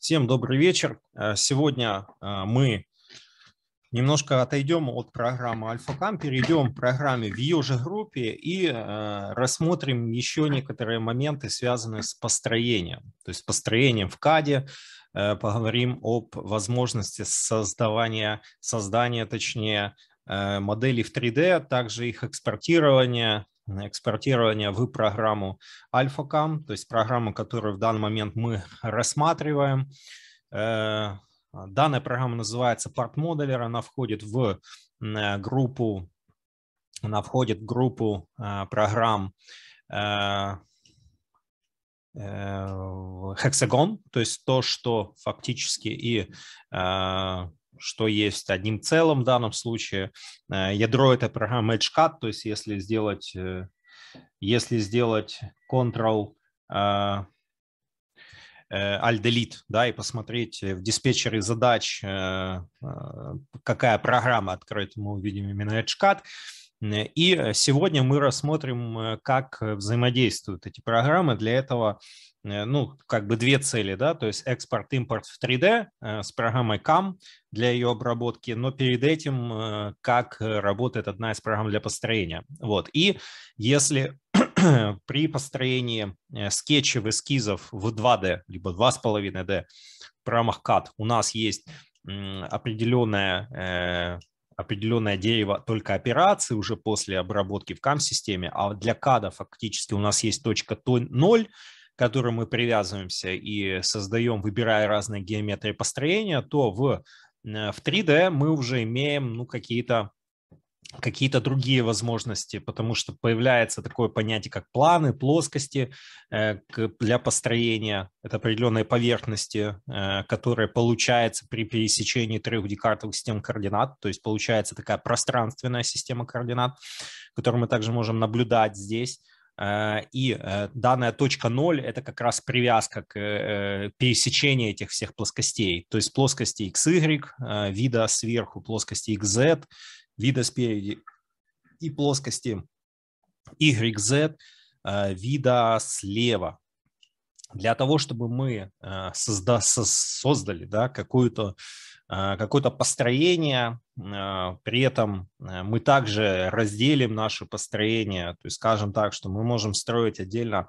Всем добрый вечер. Э, сегодня э, мы немножко отойдем от программы AlphaCam, перейдем к программе в ее же группе и э, рассмотрим еще некоторые моменты, связанные с построением, то есть построением в КАДе, поговорим об возможности создавания, создания, точнее, моделей в 3D, а также их экспортирования, экспортирования в программу AlphaCam, то есть программу, которую в данный момент мы рассматриваем. Э, данная программа называется Part Modeler, она входит в э, группу, она входит в группу э, программ Hexagon, то есть то, что фактически и что есть одним целым в данном случае. Э, ядро – это программа EdgeCut, то есть если сделать, э, если сделать Ctrl э, Alt-Delete, да, и посмотреть в диспетчере задач, какая программа открыта, мы увидим именно EdgeCut. Э, и э, сегодня мы рассмотрим, э, как взаимодействуют эти программы. Для этого ну, как бы две цели, да, то есть экспорт-импорт в 3D с программой CAM для ее обработки, но перед этим как работает одна из программ для построения. Вот, и если при построении скетчев, эскизов в 2D, либо 2,5D в программах CAD у нас есть определенная определенное дерево только операции уже после обработки в CAM-системе, а для када фактически у нас есть точка 0, к которой мы привязываемся и создаем, выбирая разные геометрии построения, то в, э, в 3D мы уже имеем ну, какие-то какие-то другие возможности, потому что появляется такое понятие, как планы, плоскости э, для построения. Это определенные поверхности, э, которая получается при пересечении трех декартовых систем координат, то есть получается такая пространственная система координат, которую мы также можем наблюдать здесь. Э, и данная точка 0 – это как раз привязка к пересечению этих всех плоскостей, то есть плоскости XY, вида сверху, плоскости XZ, вида спереди и плоскости YZ э, вида слева. Для того, чтобы мы э, созда- создали да, какую-то э, какое-то построение. При этом мы также разделим наше построение, то есть скажем так, что мы можем строить отдельно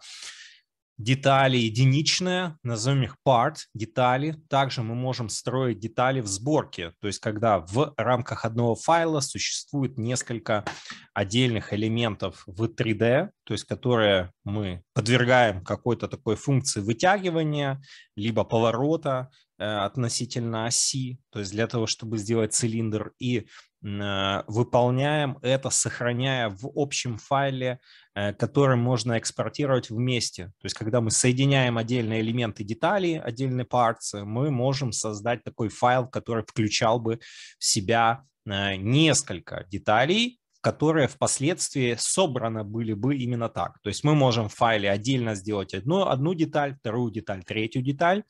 детали единичные, назовем их part, детали. Также мы можем строить детали в сборке, то есть когда в рамках одного файла существует несколько отдельных элементов в 3D, то есть которые мы подвергаем какой-то такой функции вытягивания, либо поворота э, относительно оси, то есть для того, чтобы сделать цилиндр, и э, выполняем это, сохраняя в общем файле Э, которые можно экспортировать вместе. То есть, когда мы соединяем отдельные элементы деталей, отдельные parts, мы можем создать такой файл, который включал бы в себя э, несколько деталей, которые впоследствии собраны были бы именно так. То есть мы можем в файле отдельно сделать одну, одну деталь, вторую деталь, третью деталь,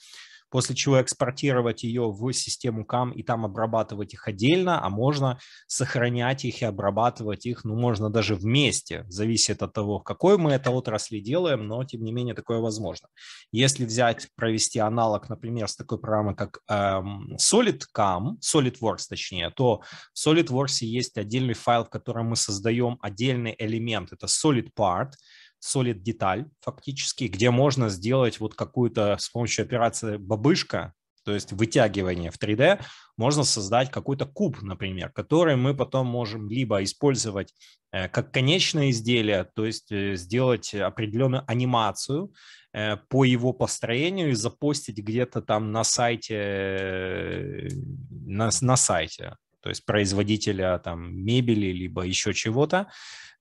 после чего экспортировать ее в систему CAM и там обрабатывать их отдельно, а можно сохранять их и обрабатывать их, ну, можно даже вместе, зависит от того, в какой мы это отрасли делаем, но, тем не менее, такое возможно. Если взять, провести аналог, например, с такой программы, как эм, SolidCAM, SolidWorks точнее, то в SolidWorks есть отдельный файл, в котором мы создаем отдельный элемент, это Solid Part solid деталь фактически, где можно сделать вот какую-то с помощью операции бабышка, то есть вытягивание в 3D, можно создать какой-то куб, например, который мы потом можем либо использовать э, как конечное изделие, то есть э, сделать определенную анимацию э, по его построению и запостить где-то там на сайте, на, на сайте то есть производителя там мебели, либо еще чего-то,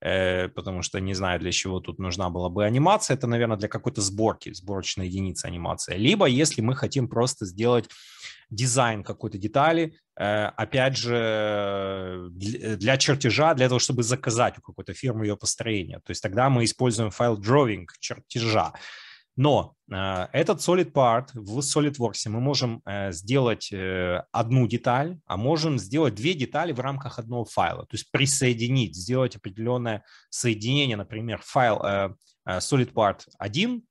э, потому что не знаю, для чего тут нужна была бы анимация, это, наверное, для какой-то сборки, сборочной единицы анимация. Либо если мы хотим просто сделать дизайн какой-то детали, э, опять же, для чертежа, для того, чтобы заказать у какой-то фирмы ее построение. То есть тогда мы используем файл drawing чертежа. Но э, этот solid part в SolidWorks мы можем э, сделать э, одну деталь, а можем сделать две детали в рамках одного файла, то есть присоединить, сделать определенное соединение, например, файл solid part 1,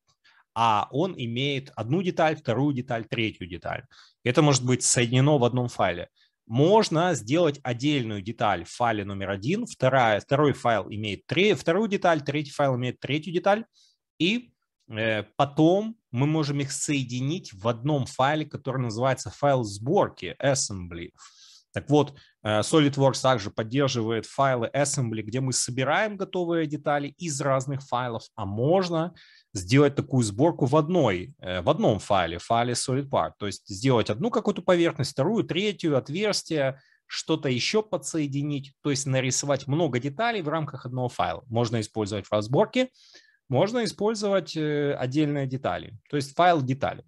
а он имеет одну деталь, вторую деталь, третью деталь. Это может быть соединено в одном файле можно сделать отдельную деталь в файле номер один, вторая, второй файл имеет три, вторую деталь, третий файл имеет третью деталь, и Э, потом мы можем их соединить в одном файле, который называется файл сборки assembly. Так вот, э, SolidWorks также поддерживает файлы assembly, где мы собираем готовые детали из разных файлов, а можно сделать такую сборку в одной, э, в одном файле, файле SolidPart. То есть сделать одну какую-то поверхность, вторую, третью, отверстие, что-то еще подсоединить, то есть нарисовать много деталей в рамках одного файла. Можно использовать в разборке, можно использовать э, отдельные детали, то есть файл детали.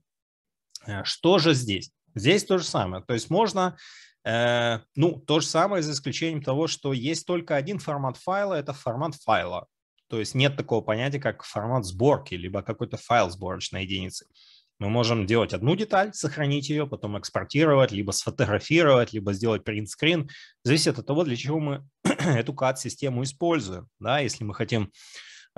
Э, что же здесь? Здесь то же самое. То есть можно, э, ну, то же самое за исключением того, что есть только один формат файла, это формат файла. То есть нет такого понятия, как формат сборки, либо какой-то файл сборочной единицы. Мы можем делать одну деталь, сохранить ее, потом экспортировать, либо сфотографировать, либо сделать принтскрин. Зависит от того, для чего мы эту CAD-систему используем. Да? Если мы хотим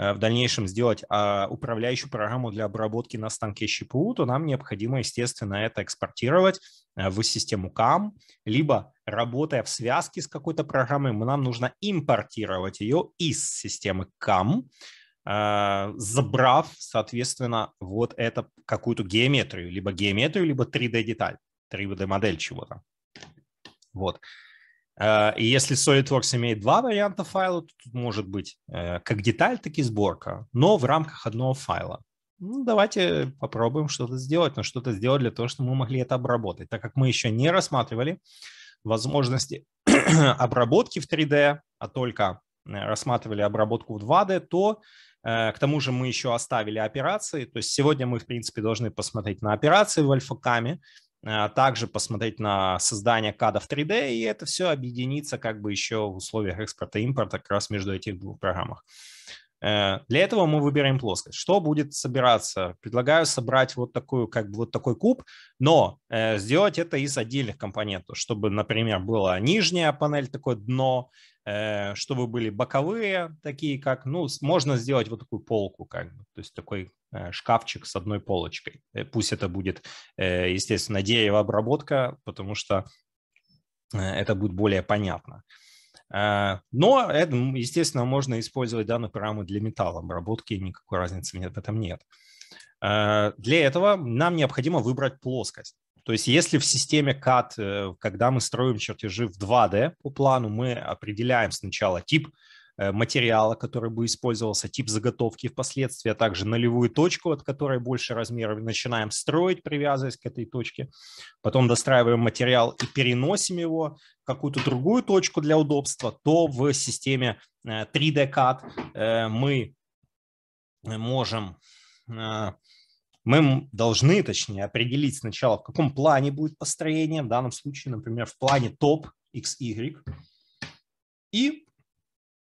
Э, в дальнейшем сделать а, управляющую программу для обработки на станке ЩПУ, то нам необходимо, естественно, это экспортировать э, в систему CAM, а либо работая в связке с какой-то программой, нам нужно импортировать ее из системы CAM, а э, забрав, соответственно, вот это какую-то геометрию, либо геометрию, либо 3D-деталь, 3D-модель чего-то. Вот. Э, и если SolidWorks имеет два варианта файла, то тут может быть э, как деталь, так и сборка, но в рамках одного файла. Ну, давайте попробуем что-то сделать, но что-то сделать для того, чтобы мы могли это обработать. Так как мы еще не рассматривали возможности обработки в 3D, а только э, рассматривали обработку в 2D, то к тому же мы еще оставили операции. То есть сегодня мы, в принципе, должны посмотреть на операции в альфа-каме, а, также посмотреть на создание кадов 3D, и это все объединится как бы еще в условиях экспорта и импорта как раз между этих двух программах. Э, для этого мы выбираем плоскость. Что будет собираться? Предлагаю собрать вот, такую, как бы вот такой куб, но э, сделать это из отдельных компонентов, чтобы, например, была нижняя панель, такое дно, э, чтобы были боковые такие, как, ну, можно сделать вот такую полку, как бы, то есть такой Э, шкафчик с одной полочкой. Э, пусть это будет, э, естественно, деревообработка, потому что это будет более понятно. Но, это, естественно, можно использовать данную программу для металлообработки, никакой разницы в этом нет. Для этого нам необходимо выбрать плоскость. То есть если в системе CAD, когда мы строим чертежи в 2D по плану, мы определяем сначала тип, Э, материала, который бы использовался, тип заготовки впоследствии, а также нулевую точку, от которой больше размеров. Начинаем строить, привязываясь к этой точке. Потом достраиваем материал и переносим его в какую-то другую точку для удобства, то в системе 3D-CAD э, э, мы можем мы должны, точнее, определить сначала, в каком плане будет построение, в данном случае, например, в плане топ XY, и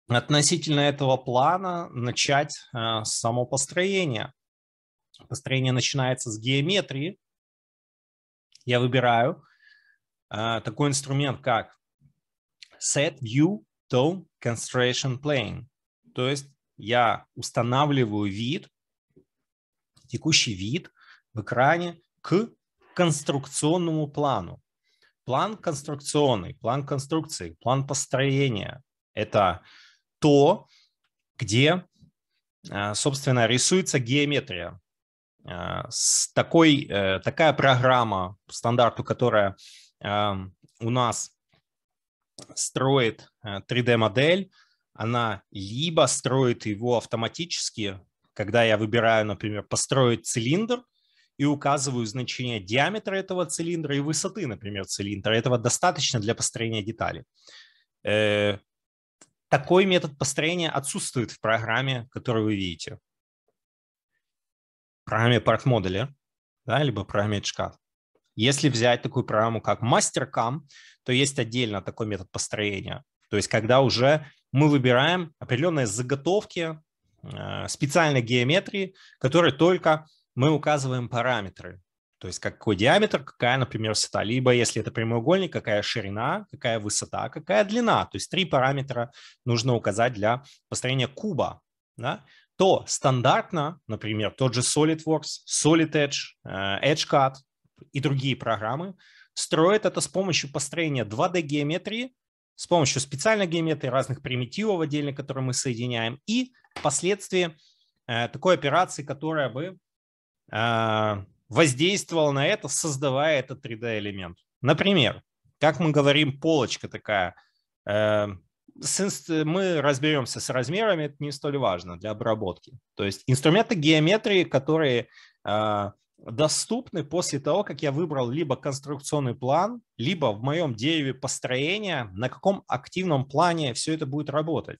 относительно этого плана начать э, само построение. Построение начинается с геометрии. Я выбираю э, такой инструмент, как Set View Tone Concentration Plane. То есть я устанавливаю вид, текущий вид в экране к конструкционному плану. План конструкционный, план конструкции, план построения. Это то, где, а, собственно, рисуется геометрия. А, с такой, э, такая программа по стандарту, которая а, у нас строит 3D-модель, э, она либо строит его автоматически, когда я выбираю, например, построить цилиндр и указываю значение диаметра этого цилиндра и высоты, например, цилиндра. Этого достаточно для построения детали. Э, такой метод построения отсутствует в программе, которую вы видите. В программе Part Modeler, да, либо программе EdgeCAD. Если взять такую программу, как MasterCam, то есть отдельно такой метод построения. То есть когда уже мы выбираем определенные заготовки э, специальной геометрии, которые только мы указываем параметры. То есть какой диаметр, какая, например, высота. Либо, если это прямоугольник, какая ширина, какая высота, какая длина. То есть три параметра нужно указать для построения куба. Да? То стандартно, например, тот же SolidWorks, Edge э, EdgeCAD и другие программы строят это с помощью построения 2D-геометрии, с помощью специальной геометрии, разных примитивов отдельно, которые мы соединяем, и впоследствии э, такой операции, которая бы э, воздействовал на это, создавая этот 3D-элемент. Например, как мы говорим, полочка такая. Э, мы разберемся с размерами, это не столь важно для обработки. То есть инструменты геометрии, которые э, доступны после того, как я выбрал либо конструкционный план, либо в моем дереве построения, на каком активном плане все это будет работать.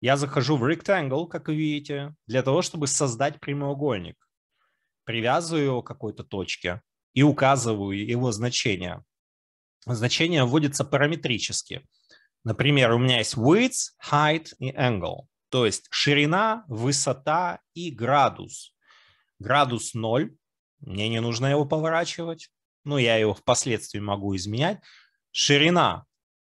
Я захожу в Rectangle, как вы видите, для того, чтобы создать прямоугольник привязываю его к какой-то точке и указываю его значение. Значение вводится параметрически. Например, у меня есть width, height и angle, то есть ширина, высота и градус. Градус 0, мне не нужно его поворачивать, ну, я его впоследствии могу изменять. Ширина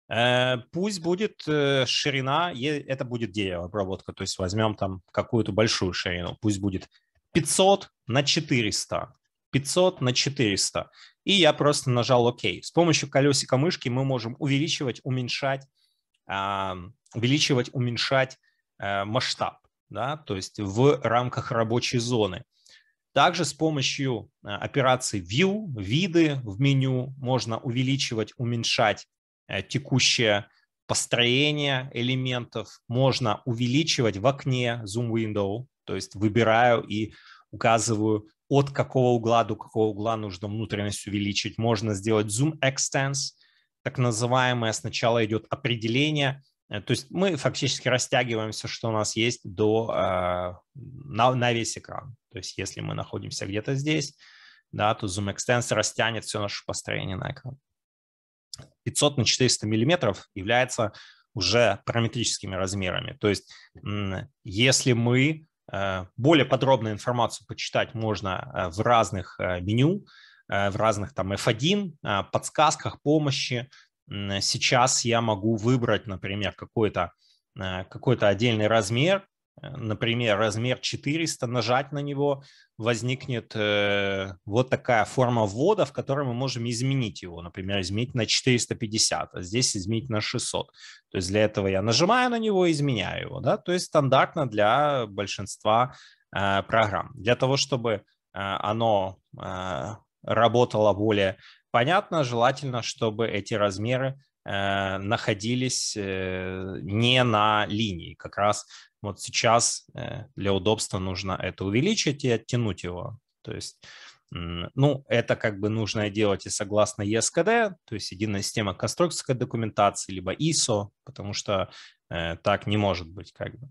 э, Пусть будет э, ширина, это будет дерево обработка, то есть возьмем там какую-то большую ширину, пусть будет 500 на 400, 500 на 400. И я просто нажал ОК. С помощью колесика мышки мы можем увеличивать, уменьшать, а, увеличивать, уменьшать э, масштаб, да, то есть в рамках рабочей зоны. Также с помощью э, операции View, виды в меню, можно увеличивать, уменьшать э, текущее построение элементов, можно увеличивать в окне Zoom Window, то есть выбираю и указываю, от какого угла до какого угла нужно внутренность увеличить. Можно сделать zoom Extends, так называемое. Сначала идет определение, э, то есть мы фактически растягиваем все, что у нас есть, до, э, на, на весь экран. То есть если мы находимся где-то здесь, да, то Zoom Extends растянет все наше построение на экран. 500 на 400 миллиметров является уже параметрическими размерами. То есть если мы Э, более подробную информацию почитать можно э, в разных э, меню, в разных там F1, подсказках, помощи. Сейчас я могу выбрать, например, какой-то какой-то отдельный размер, Э, например, размер 400, нажать на него, возникнет э, вот такая форма ввода, в которой мы можем изменить его, например, изменить на 450, а здесь изменить на 600. То есть для этого я нажимаю на него и изменяю его. Да? То есть стандартно для большинства э, программ. Для того, чтобы оно работало более понятно, желательно, чтобы эти размеры находились не на линии. Как раз вот сейчас э, для удобства нужно это увеличить и оттянуть его. То есть, ну, это как бы нужно делать и согласно ЕСКД, то есть единая система конструкторской документации, либо ISO, потому что э, так не может быть как бы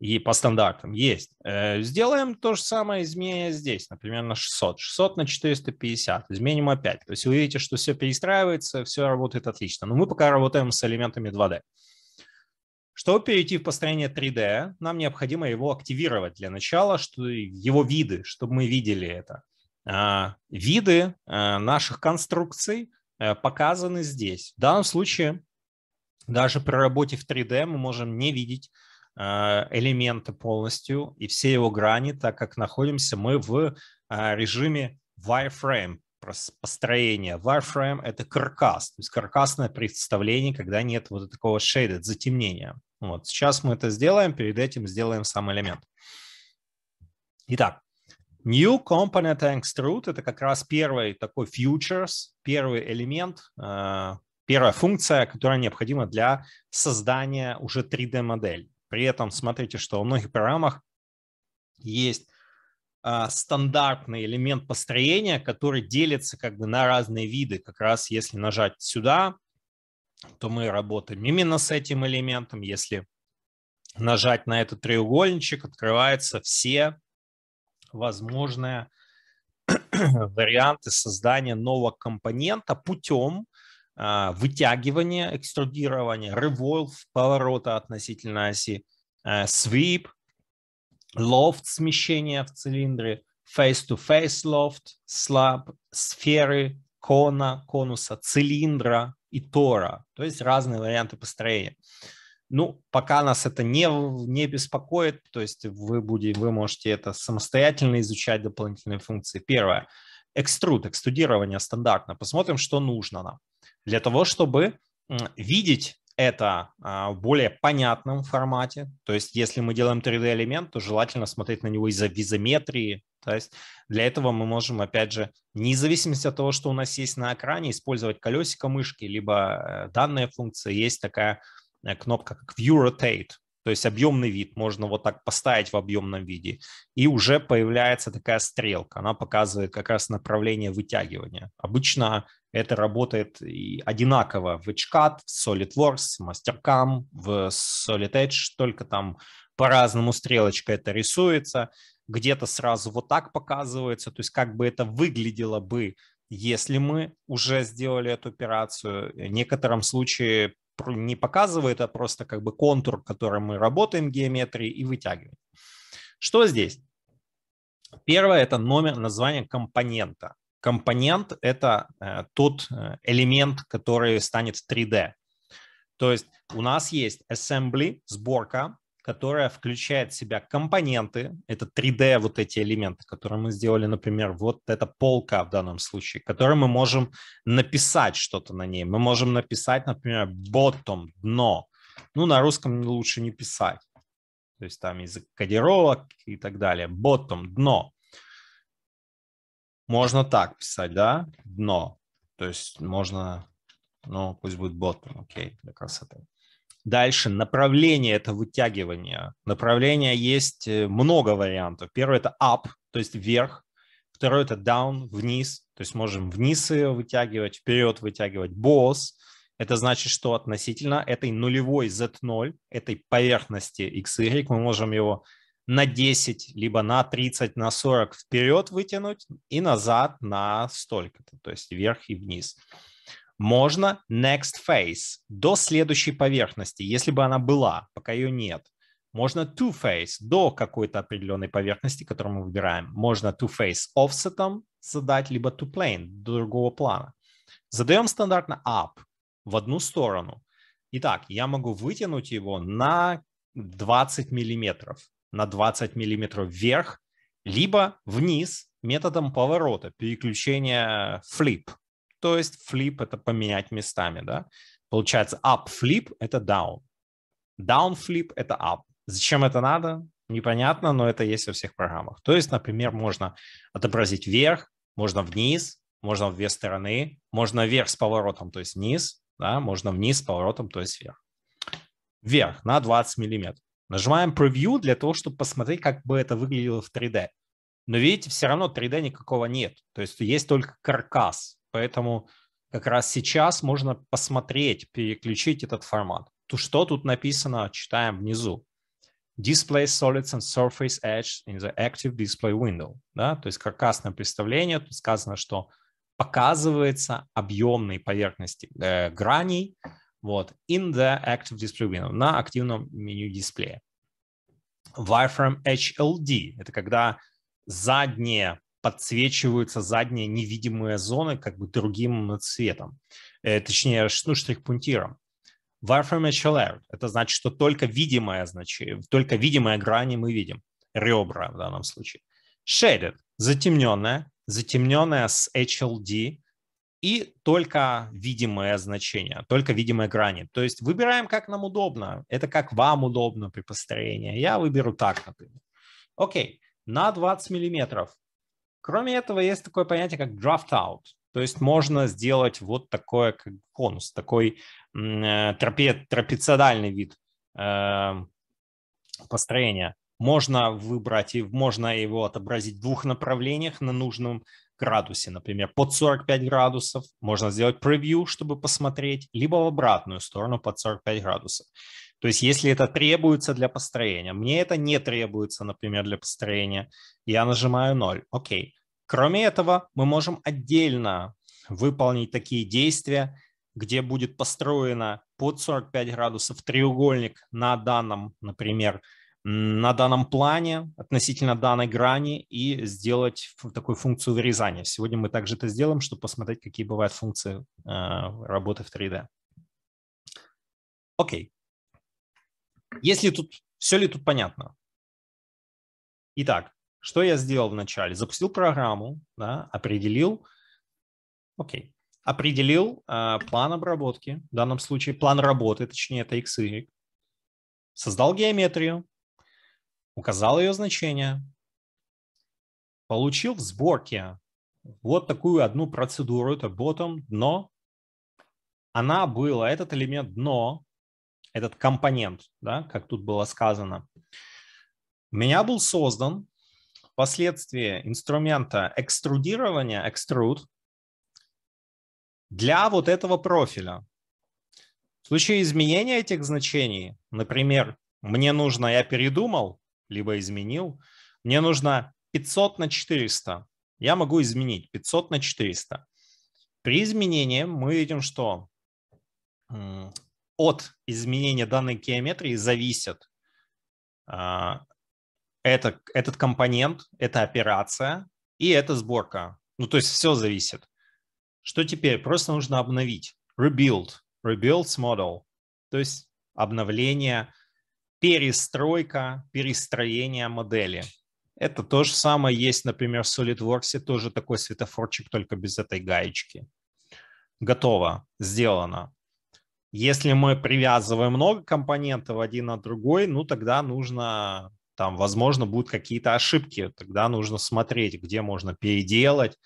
и по стандартам есть. Э, сделаем то же самое, изменение здесь, например, на 600, 600 на 450, изменим опять. То есть вы видите, что все перестраивается, все работает отлично. Но мы пока работаем с элементами 2D. Чтобы перейти в построение 3D, нам необходимо его активировать для начала, что его виды, чтобы мы видели это. А, виды э, наших конструкций э, показаны здесь. В данном случае даже при работе в 3D мы можем не видеть э, элементы полностью и все его грани, так как находимся мы в режиме wireframe, построения. Wireframe — это каркас, то есть каркасное представление, когда нет вот такого shaded, затемнения. Вот. Сейчас мы это сделаем, перед этим сделаем сам элемент. Итак, New Component Extrude – это как раз первый такой фьючерс, первый элемент, э, первая функция, которая необходима для создания уже 3D-модели. При этом смотрите, что во многих программах есть э, стандартный элемент построения, который делится как бы на разные виды. Как раз если нажать сюда, то мы работаем именно с этим элементом. Если нажать на этот треугольничек, открываются все возможные варианты создания нового компонента путем а, вытягивания, экструдирования, револьв, поворота относительно оси, а, sweep, loft смещения в цилиндре, face-to-face -face loft, slab, сферы, кона, конуса, цилиндра, и Тора, то есть разные варианты построения. Ну, пока нас это не, не беспокоит, то есть вы, будете, вы можете это самостоятельно изучать, дополнительные функции. Первое. Экструд, экструдирование стандартно. Посмотрим, что нужно нам. Для того, чтобы видеть это а, в более понятном формате. То есть, если мы делаем 3D-элемент, то желательно смотреть на него из-за визометрии, то есть для этого мы можем, опять же, вне зависимости от того, что у нас есть на экране, использовать колесико мышки, либо э, данная функция, есть такая э, кнопка как View Rotate, то есть объемный вид, можно вот так поставить в объемном виде, и уже появляется такая стрелка, она показывает как раз направление вытягивания. Обычно это работает и одинаково в Hcad, в SolidWorks, в Mastercam, в Solid Edge, только там по-разному стрелочка это рисуется, где-то сразу вот так показывается, то есть как бы это выглядело бы, если мы уже сделали эту операцию. В некотором случае не показывает, а просто как бы контур, который мы работаем геометрии и вытягиваем. Что здесь? Первое – это номер, название компонента. Компонент – это э, тот э, элемент, который станет 3D. То есть у нас есть assembly, сборка, которая включает в себя компоненты, это 3D вот эти элементы, которые мы сделали, например, вот эта полка в данном случае, которую мы можем написать что-то на ней. Мы можем написать, например, bottom, дно. Ну, на русском лучше не писать. То есть там язык кодировок и так далее. Bottom, дно. Можно так писать, да? Дно. То есть можно, ну, пусть будет bottom, окей, для красоты. Дальше направление – это вытягивание. Направление есть э, много вариантов. Первое – это up, то есть вверх. Второе – это down, вниз. То есть можем вниз ее вытягивать, вперед вытягивать. Boss – это значит, что относительно этой нулевой Z0, этой поверхности XY, мы можем его на 10, либо на 30, на 40 вперед вытянуть и назад на столько-то, то есть вверх и вниз. Можно next face до следующей поверхности, если бы она была, пока ее нет. Можно two-face до какой-то определенной поверхности, которую мы выбираем. Можно two-face offset задать, либо two-plane до другого плана. Задаем стандартно up в одну сторону. Итак, я могу вытянуть его на 20 миллиметров, на 20 миллиметров вверх, либо вниз методом поворота, переключения э, flip – то есть флип это поменять местами, да? Получается, up flip – это down. Down flip – это up. Зачем это надо? Непонятно, но это есть во всех программах. То есть, например, можно отобразить вверх, можно вниз, можно в две стороны, можно вверх с поворотом, то есть вниз, да, можно вниз с поворотом, то есть вверх. Вверх на 20 миллиметров. Нажимаем preview для того, чтобы посмотреть, как бы это выглядело в 3D. Но видите, все равно 3D никакого нет. То есть есть только каркас, Поэтому как раз сейчас можно посмотреть, переключить этот формат. То, что тут написано, читаем внизу. Display solids and surface edge in the active display window. Да? То есть каркасное представление. Тут сказано, что показывается объемные поверхности э, граней вот, in the active display window, на активном меню дисплея. Wireframe HLD – это когда задние подсвечиваются задние невидимые зоны как бы другим цветом, э, точнее, ну, штрих-пунктиром. Wireframe HLR – это значит, что только видимое значение, только видимые грани мы видим, ребра в данном случае. Shaded – затемненное, затемненное с HLD и только видимое значение, только видимые грани. То есть выбираем, как нам удобно. Это как вам удобно при построении. Я выберу так, например. Окей, на 20 миллиметров Кроме этого, есть такое понятие, как draft out. То есть можно сделать вот такой как конус, такой э, тропе, трапециодальный вид э, построения. Можно выбрать и можно его отобразить в двух направлениях на нужном градусе, например, под 45 градусов. Можно сделать превью, чтобы посмотреть, либо в обратную сторону под 45 градусов. То есть, если это требуется для построения, мне это не требуется, например, для построения, я нажимаю 0. Окей. Кроме этого, мы можем отдельно выполнить такие действия, где будет построено под 45 градусов треугольник на данном, например, на данном плане относительно данной грани и сделать такую функцию вырезания. Сегодня мы также это сделаем, чтобы посмотреть, какие бывают функции э, работы в 3D. Окей. Если тут все ли тут понятно? Итак, что я сделал вначале? Запустил программу, да, определил, окей, определил э, план обработки, в данном случае план работы, точнее это X Y, создал геометрию, указал ее значение, получил в сборке вот такую одну процедуру, это bottom, дно. Она была, этот элемент дно, этот компонент, да, как тут было сказано, у меня был создан впоследствии инструмента экструдирования, экструд для вот этого профиля. В случае изменения этих значений, например, мне нужно, я передумал, либо изменил, мне нужно 500 на 400. Я могу изменить 500 на 400. При изменении мы видим, что от изменения данной геометрии зависят а, это, этот компонент, это операция и это сборка. Ну, то есть все зависит. Что теперь? Просто нужно обновить. Rebuild. Rebuilds model. То есть обновление, перестройка, перестроение модели. Это то же самое есть, например, в SolidWorks, тоже такой светофорчик, только без этой гаечки. Готово, сделано. Если мы привязываем много компонентов один на другой, ну тогда нужно там, возможно, будут какие-то ошибки, тогда нужно смотреть, где можно переделать.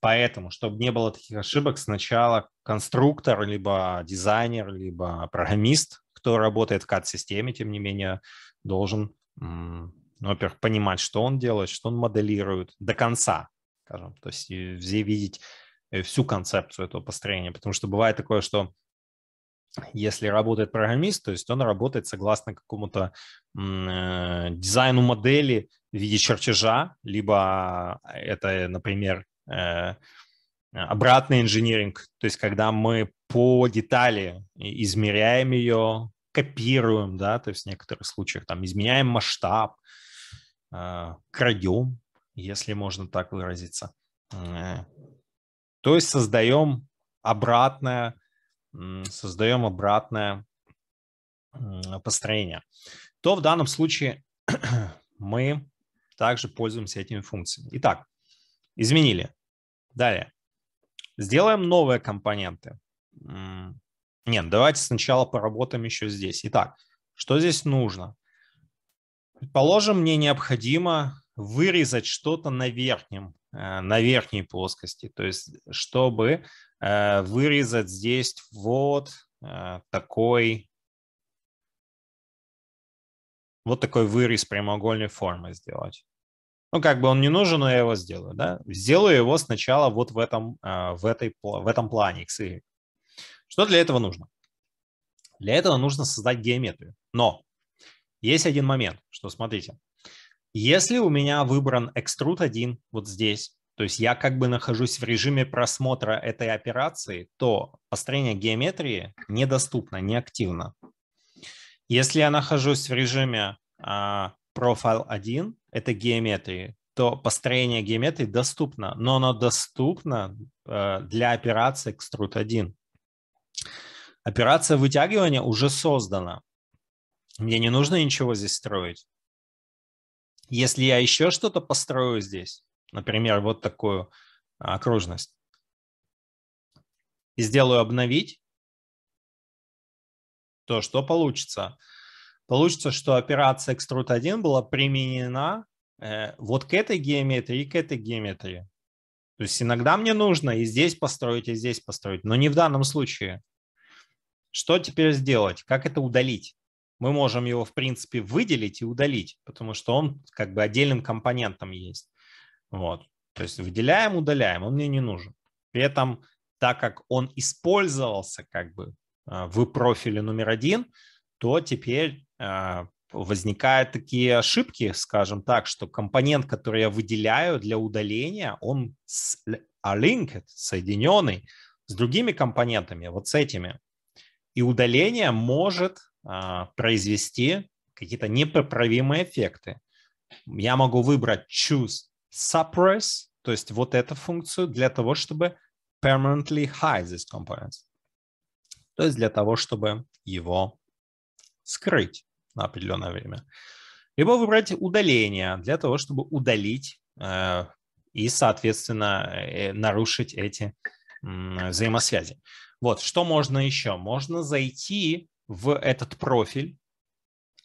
Поэтому, чтобы не было таких ошибок, сначала конструктор, либо дизайнер, либо программист, кто работает в CAD-системе, тем не менее, должен, ну, во-первых, понимать, что он делает, что он моделирует до конца, скажем, то есть везде видеть э, всю концепцию этого построения, потому что бывает такое, что если работает программист, то есть он работает согласно какому-то э, дизайну модели в виде чертежа, либо а, это, например, э, обратный инжиниринг, то есть когда мы по детали измеряем ее, копируем, да, то есть в некоторых случаях там изменяем масштаб, э, крадем, если можно так выразиться. То есть создаем обратное создаем обратное построение, то в данном случае мы также пользуемся этими функциями. Итак, изменили. Далее. Сделаем новые компоненты. Нет, давайте сначала поработаем еще здесь. Итак, что здесь нужно? Предположим, мне необходимо вырезать что-то на верхнем, э, на верхней плоскости, то есть чтобы Э, вырезать здесь вот э, такой вот такой вырез прямоугольной формы сделать. Ну, как бы он не нужен, но я его сделаю, да? Сделаю его сначала вот в этом, э, в этой, в этом плане XY. Что для этого нужно? Для этого нужно создать геометрию. Но есть один момент, что смотрите. Если у меня выбран extrude 1 вот здесь, то есть я как бы нахожусь в режиме просмотра этой операции, то построение геометрии недоступно, неактивно. Если я нахожусь в режиме а, профайл 1, это геометрии, то построение геометрии доступно, но оно доступно а, для операции extrude 1. Операция вытягивания уже создана. Мне не нужно ничего здесь строить. Если я еще что-то построю здесь, Например, вот такую окружность. И сделаю обновить, то что получится? Получится, что операция extrude 1 была применена э, вот к этой геометрии и к этой геометрии. То есть иногда мне нужно и здесь построить, и здесь построить, но не в данном случае. Что теперь сделать? Как это удалить? Мы можем его, в принципе, выделить и удалить, потому что он как бы отдельным компонентом есть. Вот. То есть выделяем, удаляем, он мне не нужен. При этом, так как он использовался как бы а, в профиле номер один, то теперь а, возникают такие ошибки, скажем так, что компонент, который я выделяю для удаления, он а, linked, соединенный с другими компонентами, вот с этими. И удаление может а, произвести какие-то непоправимые эффекты. Я могу выбрать choose suppress, то есть вот эту функцию, для того, чтобы permanently hide this component. То есть для того, чтобы его скрыть на определенное время. Либо выбрать удаление для того, чтобы удалить э, и, соответственно, э, нарушить эти э, взаимосвязи. Вот, что можно еще? Можно зайти в этот профиль,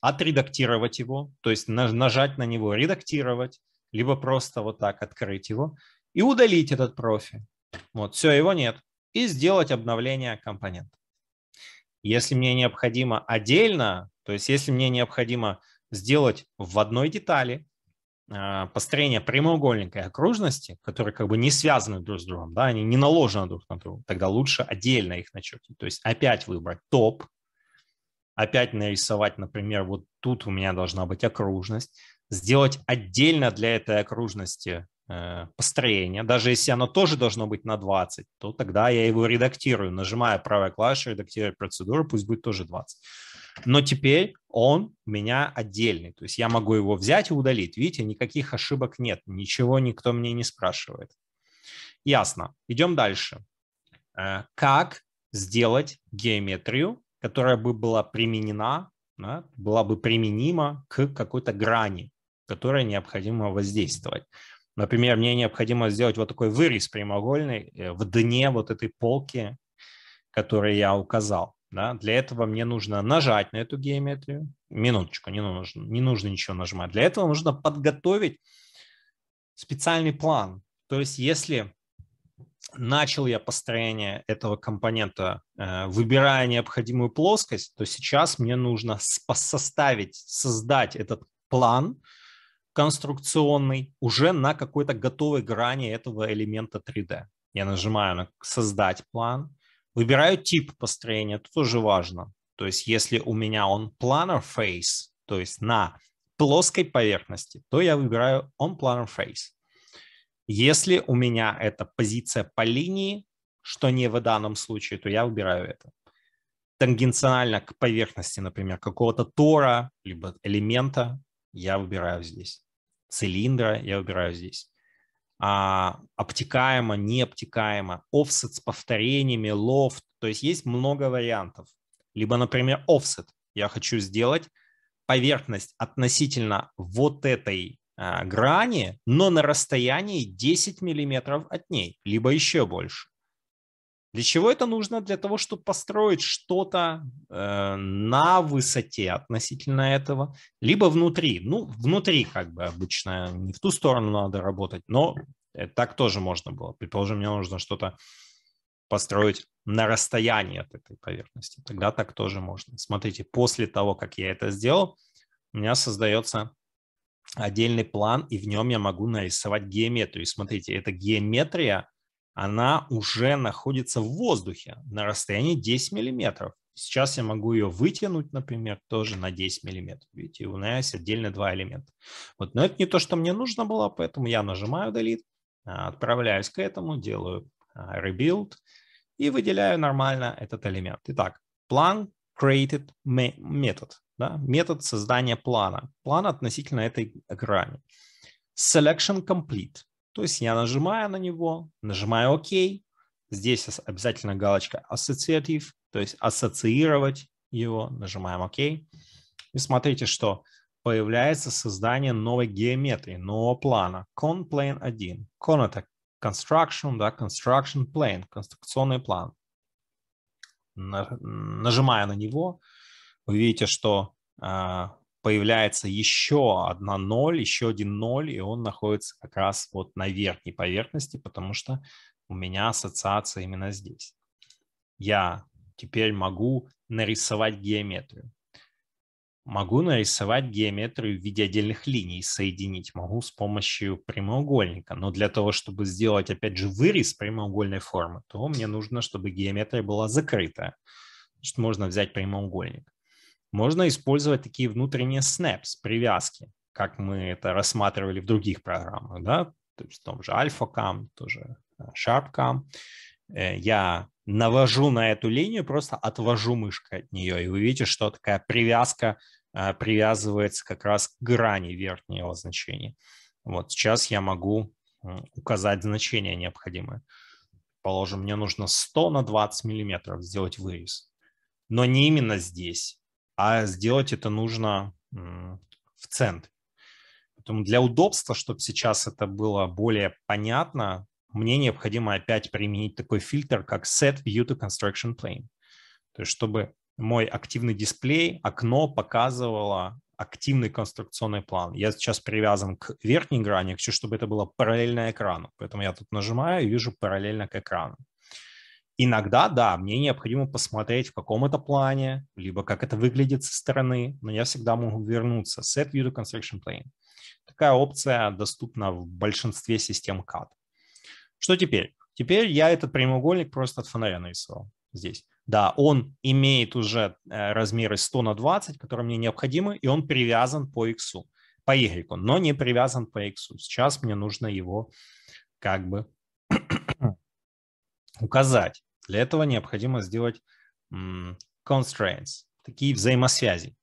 отредактировать его, то есть нажать на него «редактировать», либо просто вот так открыть его и удалить этот профиль. Вот, все, его нет. И сделать обновление компонента. Если мне необходимо отдельно, то есть если мне необходимо сделать в одной детали а, построение прямоугольника и окружности, которые как бы не связаны друг с другом, да, они не наложены друг на друга, тогда лучше отдельно их начертить. То есть опять выбрать топ, опять нарисовать, например, вот тут у меня должна быть окружность, сделать отдельно для этой окружности э, построение, даже если оно тоже должно быть на 20, то тогда я его редактирую, нажимая правой клавишей «Редактировать процедуру», пусть будет тоже 20. Но теперь он у меня отдельный, то есть я могу его взять и удалить. Видите, никаких ошибок нет, ничего никто мне не спрашивает. Ясно. Идем дальше. Э, как сделать геометрию, которая бы была применена, была бы применима к какой-то грани которое необходимо воздействовать. Например, мне необходимо сделать вот такой вырез прямоугольный э, в дне вот этой полки, которую я указал. Да? Для этого мне нужно нажать на эту геометрию. Минуточку, не нужно, не нужно ничего нажимать. Для этого нужно подготовить специальный план. То есть если начал я построение этого компонента, э, выбирая необходимую плоскость, то сейчас мне нужно составить, создать этот план – конструкционный уже на какой-то готовой грани этого элемента 3D. Я нажимаю на «Создать план», выбираю тип построения, это тоже важно. То есть если у меня он planar face, то есть на плоской поверхности, то я выбираю on planar face. Если у меня это позиция по линии, что не в данном случае, то я выбираю это. Тангенциально к поверхности, например, какого-то тора, либо элемента, я выбираю здесь. Цилиндра я выбираю здесь. А, обтекаемо, не обтекаемо, офсет с повторениями, лофт. То есть есть много вариантов. Либо, например, офсет. Я хочу сделать поверхность относительно вот этой а, грани, но на расстоянии 10 миллиметров от ней, либо еще больше. Для чего это нужно? Для того, чтобы построить что-то э, на высоте относительно этого, либо внутри. Ну, внутри как бы обычно не в ту сторону надо работать, но э, так тоже можно было. Предположим, мне нужно что-то построить на расстоянии от этой поверхности. Тогда так тоже можно. Смотрите, после того, как я это сделал, у меня создается отдельный план, и в нем я могу нарисовать геометрию. Смотрите, эта геометрия она уже находится в воздухе на расстоянии 10 миллиметров. Сейчас я могу ее вытянуть, например, тоже на 10 миллиметров. Видите, у меня есть отдельно два элемента. Вот, но это не то, что мне нужно было, поэтому я нажимаю Delete, а, отправляюсь к этому, делаю а, Rebuild и выделяю нормально этот элемент. Итак, план created метод, да, метод создания плана, план относительно этой грани. Selection complete то есть я нажимаю на него, нажимаю ОК. Здесь обязательно галочка ассоциатив, то есть ассоциировать его. Нажимаем ОК. И смотрите, что появляется создание новой геометрии, нового плана. Con plane 1. Con это construction, да, construction plane, конструкционный план. Нажимая на него, вы видите, что а, появляется еще одна ноль, еще один ноль, и он находится как раз вот на верхней поверхности, потому что у меня ассоциация именно здесь. Я теперь могу нарисовать геометрию. Могу нарисовать геометрию в виде отдельных линий, соединить могу с помощью прямоугольника. Но для того, чтобы сделать, опять же, вырез прямоугольной формы, то мне нужно, чтобы геометрия была закрытая. Значит, можно взять прямоугольник. Можно использовать такие внутренние snaps, привязки, как мы это рассматривали в других программах, да, то есть в том же AlphaCam, тоже э, SharpCam. Э, я навожу на эту линию, просто отвожу мышкой от нее, и вы видите, что такая привязка э, привязывается как раз к грани верхнего значения. Вот сейчас я могу указать значение необходимое. Положим, мне нужно 100 на 20 миллиметров сделать вырез, но не именно здесь, а сделать это нужно в центре. Поэтому для удобства, чтобы сейчас это было более понятно, мне необходимо опять применить такой фильтр, как Set View to Construction Plane. То есть чтобы мой активный дисплей, окно показывало активный конструкционный план. Я сейчас привязан к верхней грани, хочу, чтобы это было параллельно экрану. Поэтому я тут нажимаю и вижу параллельно к экрану. Иногда, да, мне необходимо посмотреть, в каком это плане, либо как это выглядит со стороны, но я всегда могу вернуться. Set View to Construction Plane. Такая опция доступна в большинстве систем CAD. Что теперь? Теперь я этот прямоугольник просто от фонаря нарисовал здесь. Да, он имеет уже э, размеры 100 на 20, которые мне необходимы, и он привязан по X, по Y, но не привязан по X. Сейчас мне нужно его как бы указать. Для этого необходимо сделать constraints, такие взаимосвязи.